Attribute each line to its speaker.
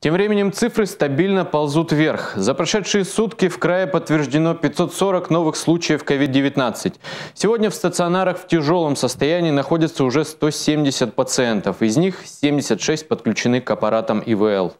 Speaker 1: Тем временем цифры стабильно ползут вверх. За прошедшие сутки в крае подтверждено 540 новых случаев COVID-19. Сегодня в стационарах в тяжелом состоянии находятся уже 170 пациентов. Из них 76 подключены к аппаратам ИВЛ.